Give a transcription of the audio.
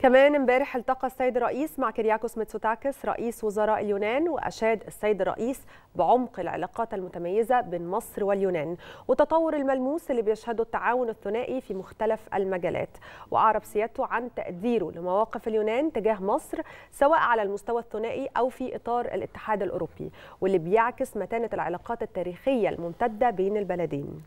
كمان امبارح التقى السيد الرئيس مع كيرياكوس ميتسوتاكس رئيس وزراء اليونان وأشاد السيد الرئيس بعمق العلاقات المتميزة بين مصر واليونان وتطور الملموس اللي بيشهده التعاون الثنائي في مختلف المجالات وأعرب سيادته عن تقديره لمواقف اليونان تجاه مصر سواء على المستوى الثنائي أو في إطار الاتحاد الأوروبي واللي بيعكس متانة العلاقات التاريخية الممتدة بين البلدين